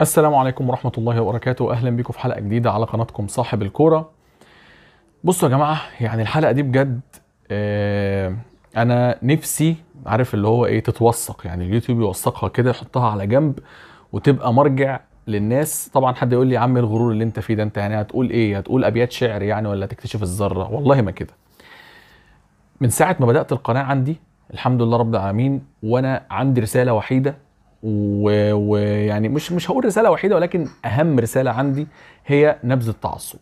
السلام عليكم ورحمة الله وبركاته أهلا بكم في حلقة جديدة على قناتكم صاحب الكورة بصوا يا جماعة يعني الحلقة دي بجد آه، أنا نفسي عارف اللي هو إيه تتوثق يعني اليوتيوب يوثقها كده يحطها على جنب وتبقى مرجع للناس طبعا حد يقول لي يا عم إيه الغرور اللي انت فيه ده انت يعني هتقول ايه هتقول ابيات شعر يعني ولا تكتشف الذره والله ما كده من ساعه ما بدات القناه عندي الحمد لله رب العالمين وانا عندي رساله وحيده ويعني مش مش هقول رساله وحيده ولكن اهم رساله عندي هي نبذ التعصب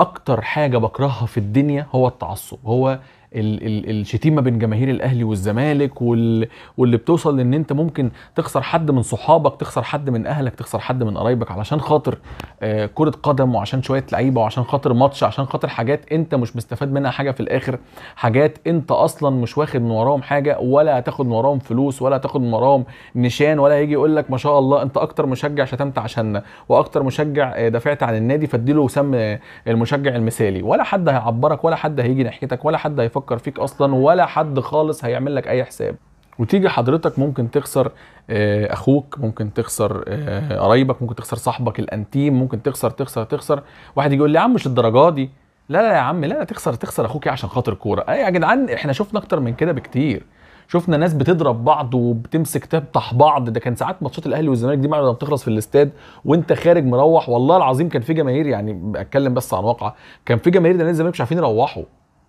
اكتر حاجه بكرهها في الدنيا هو التعصب هو ال ال الشتيمه بين جماهير الاهلي والزمالك وال واللي بتوصل ان انت ممكن تخسر حد من صحابك تخسر حد من اهلك تخسر حد من قرايبك علشان خاطر آه كره قدم وعشان شويه لعيبه وعشان خاطر ماتش عشان خاطر حاجات انت مش مستفاد منها حاجه في الاخر حاجات انت اصلا مش واخد من وراهم حاجه ولا هتاخد من وراهم فلوس ولا هتاخد من وراهم نشان ولا هيجي يقول لك ما شاء الله انت اكتر مشجع شتمت عشاننا واكتر مشجع آه، دافعت عن النادي فاديله سم آه، المشجع المثالي ولا حد هيعبرك ولا حد هيجي ناحيتك ولا حد هيفكر بيفكر فيك اصلا ولا حد خالص هيعمل لك اي حساب وتيجي حضرتك ممكن تخسر آه، اخوك ممكن تخسر آه، قرايبك ممكن تخسر صاحبك الانتيم ممكن تخسر تخسر تخسر واحد يجي يقول لي يا عم مش الدرجات دي لا لا يا عم لا لا تخسر تخسر اخوك إيه عشان خاطر كوره اي يا جدعان احنا شفنا اكتر من كده بكتير شفنا ناس بتضرب بعض وبتمسك تفتح بعض ده كان ساعات ماتشات الاهلي والزمالك دي بعد ما بتخلص في الاستاد وانت خارج مروح والله العظيم كان في جماهير يعني اتكلم بس عن واقعه كان في جماهير ده الزمالك مش عارفين يروحوا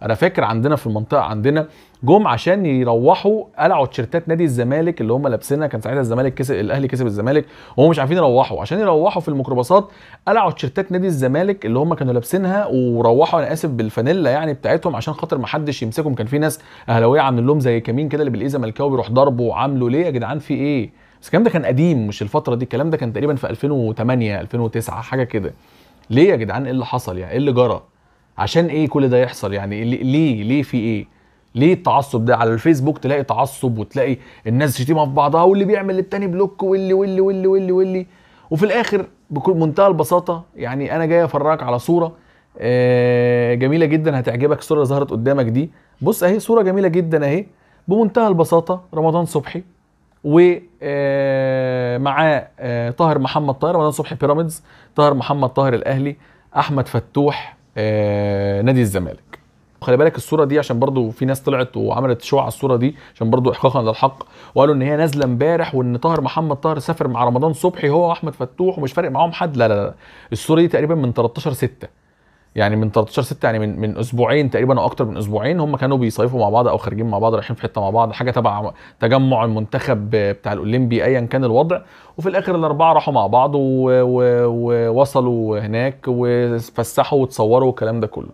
انا فاكر عندنا في المنطقه عندنا جم عشان يروحوا قلعوا تيشيرتات نادي الزمالك اللي هم لابسينها كان ساعتها الزمالك كسب الاهلي كسب الزمالك وهم مش عارفين يروحوا عشان يروحوا في الميكروباصات قلعوا تيشيرتات نادي الزمالك اللي هم كانوا لابسينها وروحوا انا اسف بالفانيلا يعني بتاعتهم عشان خاطر ما حدش يمسكهم كان في ناس اهلاويه عاملين لهم زي كمين كده اللي بالايه زملكاوي بيروح ضربه وعامله ليه يا جدعان في ايه بس الكلام ده كان قديم مش الفتره دي الكلام ده كان تقريبا في 2008 2009 حاجه كده ليه يا جدعان ايه اللي حصل يعني ايه اللي جرى عشان ايه كل ده يحصل يعني ليه ليه في ايه ليه التعصب ده على الفيسبوك تلاقي تعصب وتلاقي الناس شتيمه في بعضها واللي بيعمل للتاني بلوك واللي واللي واللي واللي واللي وفي الاخر بكل منتهى البساطه يعني انا جاي افرجك على صوره آه، جميله جدا هتعجبك الصوره اللي ظهرت قدامك دي بص اهي صوره جميله جدا اهي بمنتهى البساطه رمضان صبحي و آه، معاه آه، طاهر محمد طاهر رمضان صبحي بيراميدز طاهر محمد طاهر الاهلي احمد فتوح آه، نادي الزمالك خلي بالك الصوره دي عشان برضو في ناس طلعت وعملت شو على الصوره دي عشان برضو احقاقا للحق وقالوا ان هي نازله امبارح وان طاهر محمد طاهر سافر مع رمضان صبحي هو واحمد فتوح ومش فارق معاهم حد لا لا لا الصوره دي تقريبا من 13 6 يعني من 13 6 يعني من من اسبوعين تقريبا او اكتر من اسبوعين هم كانوا بيصيفوا مع بعض او خارجين مع بعض رايحين في حته مع بعض حاجه تبع تجمع المنتخب بتاع الاولمبي ايا كان الوضع وفي الاخر الاربعه راحوا مع بعض ووصلوا هناك وفسحوا وتصوروا والكلام ده كله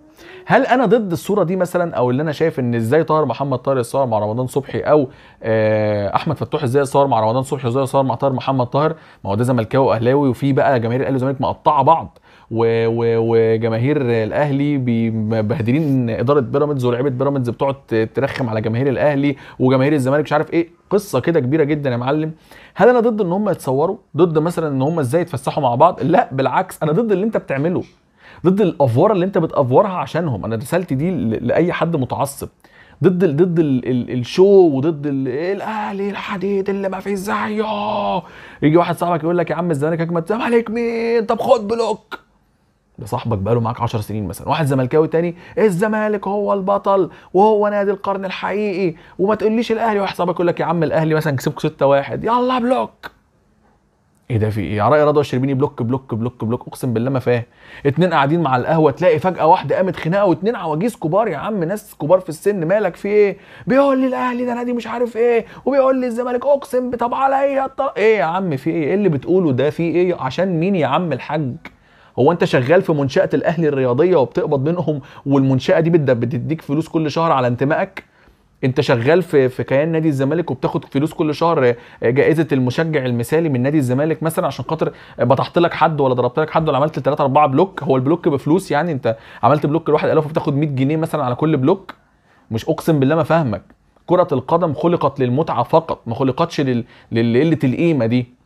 هل انا ضد الصوره دي مثلا او اللي انا شايف ان ازاي طاهر محمد طاهر يتصور مع رمضان صبحي او آه، احمد فتوح ازاي يتصور مع رمضان صبحي وازاي يتصور مع طاهر محمد طاهر ما هو ده زملكاوي واهلاوي وفي بقى جماهير الاهلي والزمالك مقطعه بعض وجماهير الاهلي مبهدلين اداره بيراميدز ولعيبه بيراميدز بتقعد ترخم على جماهير الاهلي وجماهير الزمالك مش عارف ايه قصه كده كبيره جدا يا معلم هل انا ضد ان هم يتصوروا ضد مثلا ان هم ازاي يتفسحوا مع بعض لا بالعكس انا ضد اللي انت بتعمله ضد الافوره اللي انت بتافورها عشانهم انا رسالتي دي لاي حد متعصب ضد الـ ضد الـ الـ الشو وضد الاهلي الحديد اللي ما فيش زيه يجي واحد صاحبك يقول لك يا عم الزمالك اجمد زمالك مين طب خد بلوك ده صاحبك بقاله معاك 10 سنين مثلا واحد زملكاوي تاني الزمالك هو البطل وهو نادي القرن الحقيقي وما تقوليش الاهلي وحسابك يقول لك يا عم الاهلي مثلا كسبكم 6-1 يلا بلوك ايه ده في ايه؟ على راي رضوى الشربيني بلوك بلوك بلوك بلوك اقسم بالله ما فاهم. اتنين قاعدين مع القهوه تلاقي فجاه واحده قامت خناقه واتنين عواجيز كبار يا عم ناس كبار في السن مالك في ايه؟ بيقول لي الاهلي ده نادي مش عارف ايه وبيقول لي الزمالك اقسم طب على ايه ايه يا عم في ايه؟ ايه اللي بتقوله ده في ايه؟ عشان مين يا عم الحاج؟ هو انت شغال في منشاه الاهلي الرياضيه وبتقبض منهم والمنشاه دي بتديك فلوس كل شهر على انتمائك انت شغال في في كيان نادي الزمالك وبتاخد فلوس كل شهر آه، جائزه المشجع المثالي من نادي الزمالك مثلا عشان خاطر آه، بطحت لك حد ولا ضربت لك حد ولا عملت 3 4 بلوك هو البلوك بفلوس يعني انت عملت بلوك لواحد 1000 وبتاخد 100 جنيه مثلا على كل بلوك مش اقسم بالله ما فاهمك كره القدم خلقت للمتعه فقط ما خلقتش لقله لل... القيمه دي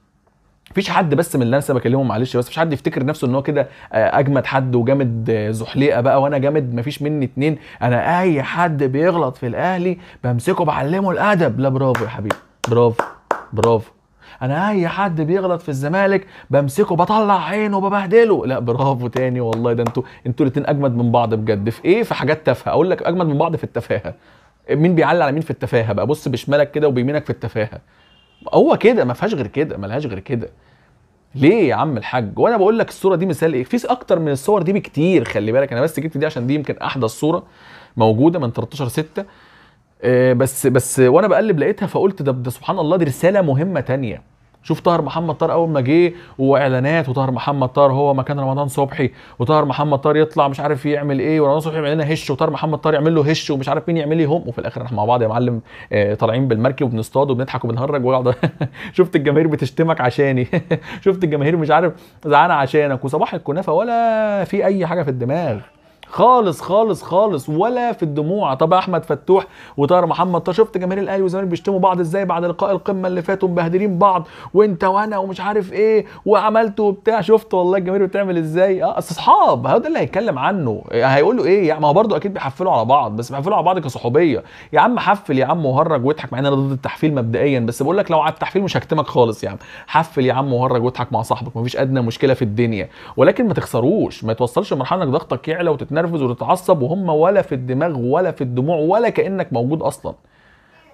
مفيش حد بس من اللي انا بكلمه معلش بس مفيش حد يفتكر نفسه ان هو كده آه، اجمد حد وجامد آه، زحليقه بقى وانا جامد مفيش مني اتنين انا اي حد بيغلط في الاهلي بمسكه بعلمه الادب لا برافو يا حبيبي برافو برافو انا اي حد بيغلط في الزمالك بمسكه بطلع عينه وببهدله لا برافو تاني والله ده انتوا انتوا الاتنين اجمد من بعض بجد في ايه في حاجات تافهه اقول لك اجمد من بعض في التفاهه مين بيعلي على مين في التفاهه بقى بص بشمالك كده وبيمينك في التفاهه هو كده ما فيهاش غير كده ملهاش غير كده ليه يا عم الحاج وانا بقول لك الصوره دي مثال ايه في اكتر من الصور دي بكتير خلي بالك انا بس جبت دي عشان دي يمكن احدث صوره موجوده من 13 6 آه، بس بس وانا بقلب لقيتها فقلت ده, ده سبحان الله دي رساله مهمه تانية شوف طاهر محمد طار اول ما جه واعلانات وطاهر محمد طار هو مكان رمضان صبحي وطاهر محمد طار يطلع مش عارف يعمل ايه ورمضان صبحي يعمل لنا هش وطاهر محمد طار يعمل له هش ومش عارف مين يعمل لي هم وفي الاخر احنا مع بعض يا معلم آه، طالعين بالمركب وبنصطاد وبنضحك وبنهرج واقعد شفت الجماهير بتشتمك عشاني شفت الجماهير مش عارف زعلانه عشانك وصباح الكنافه ولا في اي حاجه في الدماغ خالص خالص خالص ولا في الدموع طب احمد فتوح وطاهر محمد طب شفت جماهير الاهلي والزمالك بيشتموا بعض ازاي بعد لقاء القمه اللي فاتوا مبهدلين بعض وانت وانا ومش عارف ايه وعملت وبتاع شفت والله الجماهير بتعمل ازاي اه اصل اصحاب هو ده اللي هيتكلم عنه هيقولوا ايه يعني ما هو برضه اكيد بيحفلوا على بعض بس بيحفلوا على بعض كصحوبيه يا عم حفل يا عم وهرج واضحك مع ان انا ضد التحفيل مبدئيا بس بقول لك لو على التحفيل مش هكتمك خالص يا عم حفل يا عم وهرج واضحك مع صاحبك مفيش ادنى مشكله في الدنيا ولكن ما تخسروش ما توصلش لمرحله انك ضغطك يعلى وتتنفس تتنرفز وتتعصب وهم ولا في الدماغ ولا في الدموع ولا كانك موجود اصلا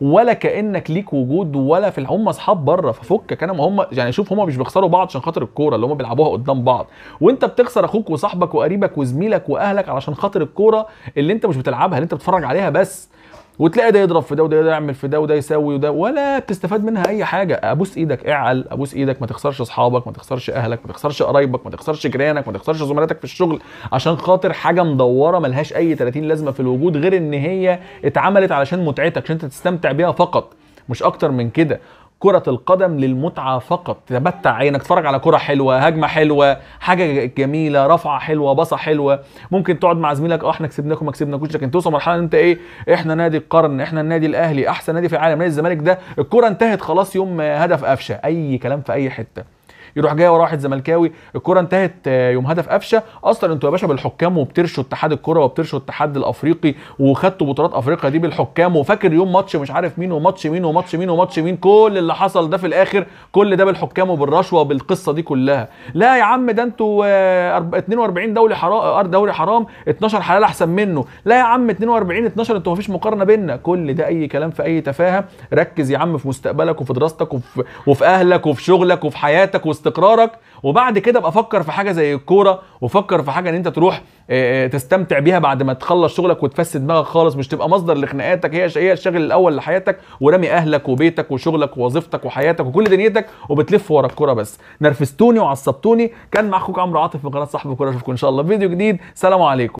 ولا كانك ليك وجود ولا في هم اصحاب بره ففكك انا ما هم يعني شوف هم مش بيخسروا بعض عشان خاطر الكوره اللي هم بيلعبوها قدام بعض وانت بتخسر اخوك وصاحبك وقريبك وزميلك واهلك علشان خاطر الكوره اللي انت مش بتلعبها اللي انت بتتفرج عليها بس وتلاقي ده يضرب في ده وده يعمل في ده وده يسوي وده ولا بتستفاد منها اي حاجه ابوس ايدك اعل ابوس ايدك ما تخسرش اصحابك ما تخسرش اهلك ما تخسرش قرايبك ما تخسرش جيرانك ما تخسرش زملاتك في الشغل عشان خاطر حاجه مدوره ملهاش اي 30 لازمه في الوجود غير ان هي اتعملت علشان متعتك عشان انت تستمتع بيها فقط مش اكتر من كده كرة القدم للمتعة فقط تبتع عينك تتفرج على كرة حلوة هجمة حلوة حاجة جميلة رفعة حلوة بصة حلوة ممكن تقعد مع زميلك اه احنا كسبناكم ما كسبناكوش لكن توصل مرحلة ان انت ايه احنا نادي القرن احنا النادي الاهلي احسن نادي في العالم نادي الزمالك ده الكرة انتهت خلاص يوم هدف قفشة اي كلام في اي حتة يروح جاي ورا واحد زملكاوي الكره انتهت آه، يوم هدف قفشه اصلا انتوا يا باشا بالحكام وبترشوا اتحاد الكره وبترشوا الاتحاد الافريقي وخدتوا بطولات افريقيا دي بالحكام وفاكر يوم ماتش مش عارف مين وماتش مين وماتش مين وماتش مين كل اللي حصل ده في الاخر كل ده بالحكام وبالرشوه وبالقصه دي كلها لا يا عم ده انتوا 42 آه، آه، دوري حرام دوري حرام 12 حلال احسن منه لا يا عم 42 12 انتوا مفيش مقارنه بيننا كل ده اي كلام في اي تفاهه ركز يا عم في مستقبلك وفي دراستك وفي, وفي اهلك وفي شغلك وفي حياتك وفي استقرارك وبعد كده ابقى فكر في حاجه زي الكوره وفكر في حاجه ان انت تروح آه، آه، تستمتع بيها بعد ما تخلص شغلك وتفسد دماغك خالص مش تبقى مصدر لخناقاتك هي هي الشاغل الاول لحياتك ورامي اهلك وبيتك وشغلك ووظيفتك وحياتك وكل دنيتك وبتلف ورا الكوره بس نرفزتوني وعصبتوني كان مع اخوك عمرو عاطف من قناه صاحب الكوره اشوفكم ان شاء الله فيديو جديد سلام عليكم